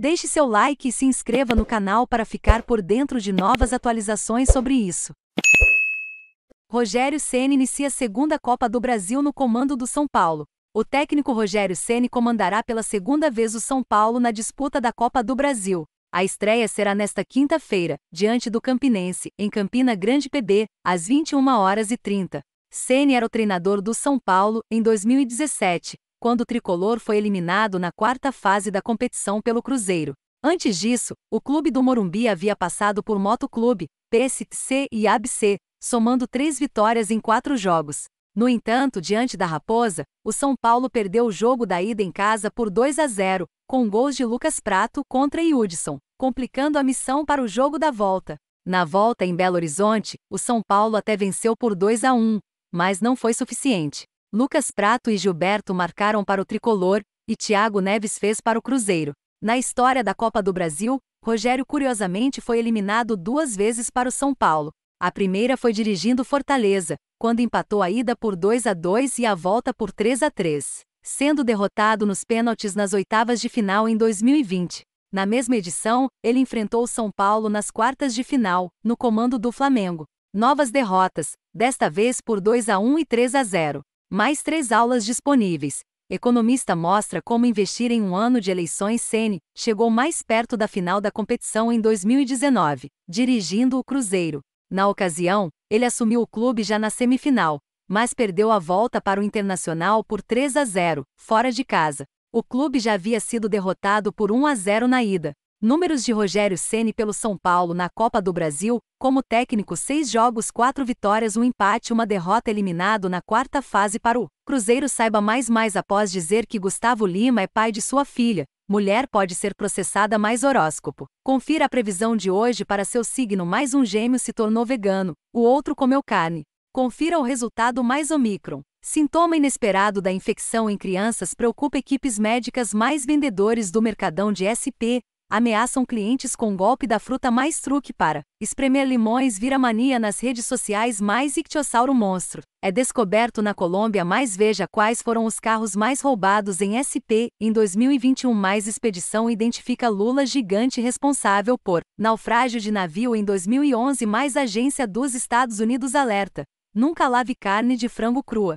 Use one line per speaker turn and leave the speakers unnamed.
Deixe seu like e se inscreva no canal para ficar por dentro de novas atualizações sobre isso. Rogério Ceni inicia a segunda Copa do Brasil no comando do São Paulo. O técnico Rogério Ceni comandará pela segunda vez o São Paulo na disputa da Copa do Brasil. A estreia será nesta quinta-feira, diante do Campinense, em Campina Grande PB, às 21 horas e 30. Ceni era o treinador do São Paulo em 2017, quando o tricolor foi eliminado na quarta fase da competição pelo Cruzeiro. Antes disso, o clube do Morumbi havia passado por Motoclube, PSC e ABC, somando três vitórias em quatro jogos. No entanto, diante da Raposa, o São Paulo perdeu o jogo da ida em casa por 2 a 0, com gols de Lucas Prato contra Hudson, complicando a missão para o jogo da volta. Na volta em Belo Horizonte, o São Paulo até venceu por 2 a 1, mas não foi suficiente. Lucas Prato e Gilberto marcaram para o tricolor, e Thiago Neves fez para o Cruzeiro. Na história da Copa do Brasil, Rogério curiosamente foi eliminado duas vezes para o São Paulo. A primeira foi dirigindo Fortaleza, quando empatou a ida por 2 a 2 e a volta por 3 a 3, sendo derrotado nos pênaltis nas oitavas de final em 2020. Na mesma edição, ele enfrentou o São Paulo nas quartas de final, no comando do Flamengo. Novas derrotas, desta vez por 2 a 1 e 3 a 0. Mais três aulas disponíveis. Economista mostra como investir em um ano de eleições Sene chegou mais perto da final da competição em 2019, dirigindo o Cruzeiro. Na ocasião, ele assumiu o clube já na semifinal, mas perdeu a volta para o Internacional por 3 a 0, fora de casa. O clube já havia sido derrotado por 1 a 0 na ida. Números de Rogério Ceni pelo São Paulo na Copa do Brasil, como técnico seis jogos quatro vitórias um empate uma derrota eliminado na quarta fase para o Cruzeiro saiba mais mais após dizer que Gustavo Lima é pai de sua filha, mulher pode ser processada mais horóscopo. Confira a previsão de hoje para seu signo mais um gêmeo se tornou vegano, o outro comeu carne. Confira o resultado mais Omicron. Sintoma inesperado da infecção em crianças preocupa equipes médicas mais vendedores do mercadão de SP, ameaçam clientes com golpe da fruta mais truque para espremer limões vira mania nas redes sociais mais ictiosauro monstro. É descoberto na Colômbia mais veja quais foram os carros mais roubados em SP, em 2021 mais expedição identifica Lula gigante responsável por naufrágio de navio em 2011 mais agência dos Estados Unidos alerta. Nunca lave carne de frango crua.